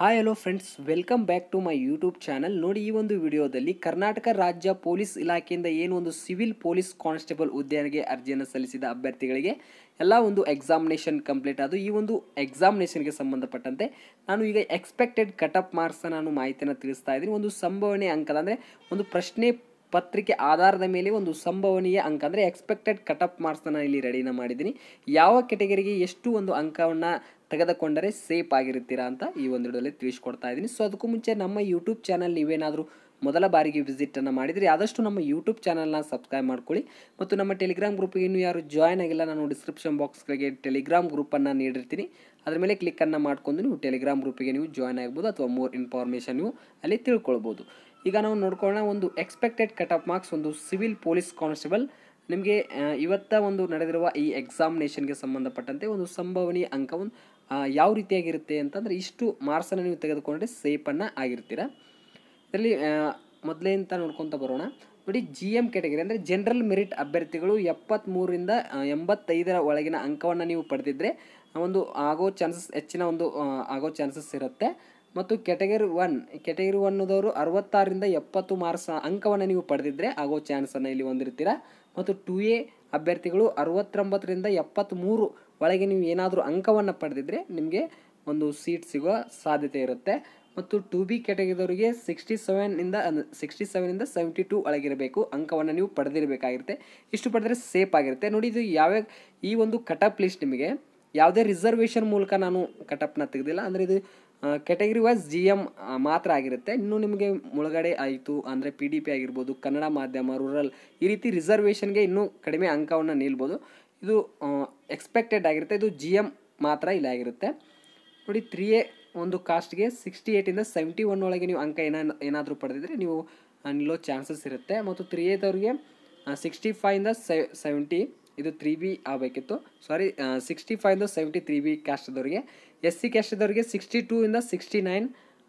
hi hello friends welcome back to my YouTube channel ನೋಡಿ ಈ ಒಂದು ವಿಡಿಯೋದಲ್ಲಿ ಕರ್ನಾಟಕ ರಾಜ್ಯ ಪೊಲೀಸ್ ಇಲಾಖೆಯಿಂದ ಏನು ಒಂದು ಸಿವಿಲ್ ಪೊಲೀಸ್ ಕಾನ್ಸ್ಟೇಬಲ್ ಹುದ್ದೆಗೆ ಅರ್ಜಿಯನ್ನು ಸಲ್ಲಿಸಿದ ಅಭ್ಯರ್ಥಿಗಳಿಗೆ ಎಲ್ಲ ಒಂದು ಎಕ್ಸಾಮಿನೇಷನ್ ಕಂಪ್ಲೀಟ್ ಆದ ಈ ಒಂದು ಎಕ್ಸಾಮಿನೇಷನ್ಗೆ ಸಂಬಂಧಪಟ್ಟಂತೆ ನಾನು ಈಗ ಎಕ್ಸ್ಪೆಕ್ಟೆಡ್ ಕಟ್ ಅಪ್ ಮಾರ್ಕ್ಸ್ನ ನಾನು ಮಾಹಿತಿಯನ್ನು ತಿಳಿಸ್ತಾ ಇದ್ದೀನಿ ಒಂದು ಸಂಭವನೀಯ ಅಂಕದ ಅಂದರೆ ಒಂದು ಪ್ರಶ್ನೆ ಪತ್ರಿಕೆ ಆಧಾರದ ಮೇಲೆ ಒಂದು ಸಂಭವನೀಯ ಅಂಕ ಅಂದರೆ ಎಕ್ಸ್ಪೆಕ್ಟೆಡ್ ಕಟಪ್ ನಾನು ಇಲ್ಲಿ ರೆಡಿನ ಮಾಡಿದ್ದೀನಿ ಯಾವ ಕೆಟಗರಿಗೆ ಎಷ್ಟು ಒಂದು ಅಂಕವನ್ನು ತೆಗೆದುಕೊಂಡರೆ ಸೇಫ್ ಆಗಿರುತ್ತೀರಾ ಅಂತ ಈ ಒಂದು ತಿಳಿಸ್ಕೊಡ್ತಾ ಇದ್ದೀನಿ ಸೊ ಅದಕ್ಕೂ ಮುಂಚೆ ನಮ್ಮ ಯೂಟ್ಯೂಬ್ ಚಾನಲ್ ನೀವೇನಾದರೂ ಮೊದಲ ಬಾರಿಗೆ ವಿಸಿಟನ್ನು ಮಾಡಿದರೆ ಆದಷ್ಟು ನಮ್ಮ ಯೂಟ್ಯೂಬ್ ಚಾನಲ್ನ ಸಬ್ಸ್ಕ್ರೈಬ್ ಮಾಡ್ಕೊಳ್ಳಿ ಮತ್ತು ನಮ್ಮ ಟೆಲಿಗ್ರಾಮ್ ಗ್ರೂಪ್ಗೆ ಇನ್ನೂ ಯಾರು ಜಾಯ್ನ್ ಆಗಿಲ್ಲ ನಾನು ಡಿಸ್ಕ್ರಿಪ್ಷನ್ ಬಾಕ್ಸ್ಗಳಿಗೆ ಟೆಲಿಗ್ರಾಮ್ ಗ್ರೂಪನ್ನು ನೀಡಿರ್ತೀನಿ ಅದರ ಮೇಲೆ ಕ್ಲಿಕ್ಕನ್ನು ಮಾಡ್ಕೊಂಡು ನೀವು ಟೆಲಿಗ್ರಾಮ್ ಗ್ರೂಪಿಗೆ ನೀವು ಜಾಯ್ನ್ ಆಗ್ಬೋದು ಅಥವಾ ಮೋರ್ ಇನ್ಫಾರ್ಮೇಷನ್ ನೀವು ಅಲ್ಲಿ ತಿಳ್ಕೊಳ್ಬೋದು ಈಗ ನಾವು ನೋಡ್ಕೊಳ್ಳೋಣ ಒಂದು ಎಕ್ಸ್ಪೆಕ್ಟೆಡ್ ಕಟ್ ಆಫ್ ಮಾರ್ಕ್ಸ್ ಒಂದು ಸಿವಿಲ್ ಪೊಲೀಸ್ ಕಾನ್ಸ್ಟೇಬಲ್ ನಿಮಗೆ ಇವತ್ತ ಒಂದು ನಡೆದಿರುವ ಈ ಎಕ್ಸಾಮಿನೇಷನ್ಗೆ ಸಂಬಂಧಪಟ್ಟಂತೆ ಒಂದು ಸಂಭವನೀಯ ಅಂಕ ಒಂದು ಯಾವ ರೀತಿಯಾಗಿರುತ್ತೆ ಅಂತಂದರೆ ಇಷ್ಟು ಮಾರ್ಕ್ಸನ್ನು ನೀವು ತೆಗೆದುಕೊಂಡ್ರೆ ಸೇಫನ್ನು ಆಗಿರ್ತೀರ ಇದರಲ್ಲಿ ಅಂತ ನೋಡ್ಕೊತ ಬರೋಣ ನೋಡಿ ಜಿ ಎಮ್ ಕ್ಯಾಟಗರಿ ಅಂದರೆ ಜನರಲ್ ಮೆರಿಟ್ ಅಭ್ಯರ್ಥಿಗಳು ಎಪ್ಪತ್ತ್ಮೂರಿಂದ ಎಂಬತ್ತೈದರ ಒಳಗಿನ ಅಂಕವನ್ನು ನೀವು ಪಡೆದಿದ್ದರೆ ಒಂದು ಆಗೋ ಚಾನ್ಸಸ್ ಹೆಚ್ಚಿನ ಒಂದು ಆಗೋ ಚಾನ್ಸಸ್ ಇರುತ್ತೆ ಮತ್ತು ಕೆಟಗರಿ ಒನ್ ಕೆಟಗರಿ ಒನ್ನದವರು ಅರವತ್ತಾರರಿಂದ ಎಪ್ಪತ್ತು ಮಾರ್ಕ್ಸ್ ಅಂಕವನ್ನು ನೀವು ಪಡೆದಿದ್ದರೆ ಆಗೋ ಚಾನ್ಸನ್ನು ಇಲ್ಲಿ ಹೊಂದಿರ್ತೀರ ಮತ್ತು ಟು ಎ ಅಭ್ಯರ್ಥಿಗಳು ಅರವತ್ತೊಂಬತ್ತರಿಂದ ಎಪ್ಪತ್ತ್ಮೂರು ಒಳಗೆ ನೀವು ಏನಾದರೂ ಅಂಕವನ್ನು ಪಡೆದಿದ್ದರೆ ನಿಮಗೆ ಒಂದು ಸೀಟ್ ಸಿಗೋ ಸಾಧ್ಯತೆ ಇರುತ್ತೆ ಮತ್ತು ಟು ಬಿ ಕ್ಯಾಟಗರಿದವರಿಗೆ ಸಿಕ್ಸ್ಟಿ ಸೆವೆನ್ನಿಂದ ಸಿಕ್ಸ್ಟಿ ಸೆವೆನಿಂದ ಸೆವೆಂಟಿ ಟು ಒಳಗಿರಬೇಕು ಅಂಕವನ್ನು ನೀವು ಪಡೆದಿರಬೇಕಾಗಿರುತ್ತೆ ಇಷ್ಟು ಪಡೆದರೆ ಸೇಫ್ ಆಗಿರುತ್ತೆ ನೋಡಿ ಇದು ಯಾವ್ಯಾವ ಈ ಒಂದು ಕಟಪ್ ಲಿಸ್ಟ್ ನಿಮಗೆ ಯಾವುದೇ ರಿಸರ್ವೇಷನ್ ಮೂಲಕ ನಾನು ಕಟಪ್ನ ತೆಗೆದಿಲ್ಲ ಅಂದರೆ ಇದು ಕ್ಯಾಟಗರಿ ವೈಸ್ ಜಿ ಎಮ್ ಮಾತ್ರ ಆಗಿರುತ್ತೆ ಇನ್ನು ನಿಮಗೆ ಮುಳುಗಡೆ ಆಯಿತು ಅಂದರೆ ಪಿ ಡಿ ಪಿ ಆಗಿರ್ಬೋದು ಕನ್ನಡ ಮಾಧ್ಯಮ ರೂರಲ್ ಈ ರೀತಿ ರಿಸರ್ವೇಷನ್ಗೆ ಇನ್ನೂ ಕಡಿಮೆ ಅಂಕವನ್ನು ನಿಲ್ಬೋದು ಇದು ಎಕ್ಸ್ಪೆಕ್ಟೆಡ್ ಆಗಿರುತ್ತೆ ಇದು ಜಿ ಎಮ್ ಮಾತ್ರ ಆಗಿರುತ್ತೆ ನೋಡಿ ತ್ರೀ ಎ ಒಂದು ಕಾಸ್ಟ್ಗೆ ಸಿಕ್ಸ್ಟಿ ಏಯ್ಟಿಂದ ಸೆವೆಂಟಿ ಒನ್ ಒಳಗೆ ನೀವು ಅಂಕ ಏನ ಏನಾದರೂ ಪಡೆದಿದ್ರೆ ನೀವು ನಿಲ್ಲೋ ಚಾನ್ಸಸ್ ಇರುತ್ತೆ ಮತ್ತು ತ್ರೀ ಏತ್ ಅವ್ರಿಗೆ ಸಿಕ್ಸ್ಟಿ ಫೈಯಿಂದ ಸೆವೆಂಟಿ ಇದು ತ್ರೀ ಬಿ ಆಗಬೇಕಿತ್ತು ಸಾರಿ ಸಿಕ್ಸ್ಟಿ ಫೈವಿಂದ ಸೆವೆಂಟಿ ತ್ರೀ ಬಿ ಕ್ಯಾಸ್ಟ್ದವ್ರಿಗೆ ಎಸ್ ಸಿ ಕ್ಯಾಸ್ಟ್ದವ್ರಿಗೆ ಸಿಕ್ಸ್ಟಿ ಟೂ ಇಂದ ಸಿಕ್ಸ್ಟಿ ನೈನ್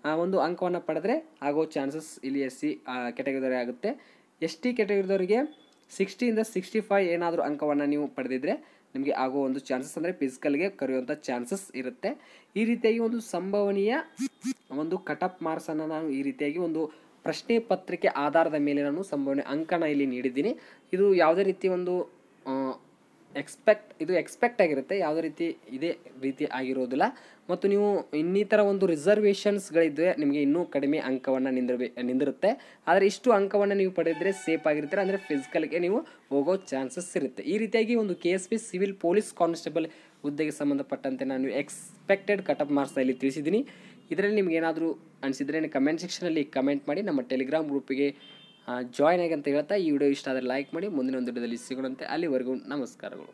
ಆ ಒಂದು ಅಂಕವನ್ನು ಪಡೆದ್ರೆ ಆಗೋ ಚಾನ್ಸಸ್ ಇಲ್ಲಿ ಎಸ್ ಸಿ ಕೆಟಗರಿ ಆಗುತ್ತೆ ಎಸ್ ಟಿ ಕೆಟಗರಿದವರಿಗೆ ಸಿಕ್ಸ್ಟಿಯಿಂದ ಸಿಕ್ಸ್ಟಿ ಫೈವ್ ಏನಾದರೂ ಅಂಕವನ್ನು ನೀವು ಪಡೆದಿದ್ದರೆ ನಿಮಗೆ ಆಗೋ ಒಂದು ಚಾನ್ಸಸ್ ಅಂದರೆ ಫಿಸಿಕಲ್ಗೆ ಕರೆಯುವಂಥ ಚಾನ್ಸಸ್ ಇರುತ್ತೆ ಈ ರೀತಿಯಾಗಿ ಒಂದು ಸಂಭವನೀಯ ಒಂದು ಕಟಪ್ ಮಾರ್ಕ್ಸನ್ನು ನಾನು ಈ ರೀತಿಯಾಗಿ ಒಂದು ಪ್ರಶ್ನೆ ಪತ್ರಿಕೆ ಆಧಾರದ ಮೇಲೆ ನಾನು ಸಂಭವನೀಯ ಅಂಕನ ಇಲ್ಲಿ ನೀಡಿದ್ದೀನಿ ಇದು ಯಾವುದೇ ರೀತಿ ಒಂದು ಎಕ್ಸ್ಪೆಕ್ಟ್ ಇದು ಎಕ್ಸ್ಪೆಕ್ಟ್ ಆಗಿರುತ್ತೆ ಯಾವುದೇ ರೀತಿ ಇದೇ ರೀತಿ ಆಗಿರೋದಿಲ್ಲ ಮತ್ತು ನೀವು ಇನ್ನಿತರ ಒಂದು ರಿಸರ್ವೇಷನ್ಸ್ಗಳಿದ್ದರೆ ನಿಮಗೆ ಇನ್ನೂ ಕಡಿಮೆ ಅಂಕವನ್ನು ನಿಂದಿರಬೇಕು ನಿಂದಿರುತ್ತೆ ಆದರೆ ಇಷ್ಟು ಅಂಕವನ್ನು ನೀವು ಪಡೆದರೆ ಸೇಫ್ ಆಗಿರ್ತೀರ ಅಂದರೆ ಫಿಸಿಕಲ್ಗೆ ನೀವು ಹೋಗೋ ಚಾನ್ಸಸ್ ಇರುತ್ತೆ ಈ ರೀತಿಯಾಗಿ ಒಂದು K S P civil police constable ಹುದ್ದೆಗೆ ಸಂಬಂಧಪಟ್ಟಂತೆ ನಾನು ಎಕ್ಸ್ಪೆಕ್ಟೆಡ್ ಕಟಪ್ ಮಾರ್ಕ್ಸ್ ಇಲ್ಲಿ ತಿಳಿಸಿದ್ದೀನಿ ಇದರಲ್ಲಿ ನಿಮಗೇನಾದರೂ ಏನಾದರೂ ಅನಿಸಿದರೆ ಕಮೆಂಟ್ ಸೆಕ್ಷನಲ್ಲಿ ಕಮೆಂಟ್ ಮಾಡಿ ನಮ್ಮ ಟೆಲಿಗ್ರಾಮ್ ಗ್ರೂಪಿಗೆ ಜಾಯ್ನ್ ಆಗಿ ಅಂತ ಹೇಳ್ತಾ ಈ ವಿಡಿಯೋ ಇಷ್ಟ ಆದರೆ ಲೈಕ್ ಮಾಡಿ ಮುಂದಿನ ಒಂದು ವಿಡಿಯೋದಲ್ಲಿ ಸಿಗೋಣಂತೆ ಅಲ್ಲಿವರೆಗೂ ನಮಸ್ಕಾರಗಳು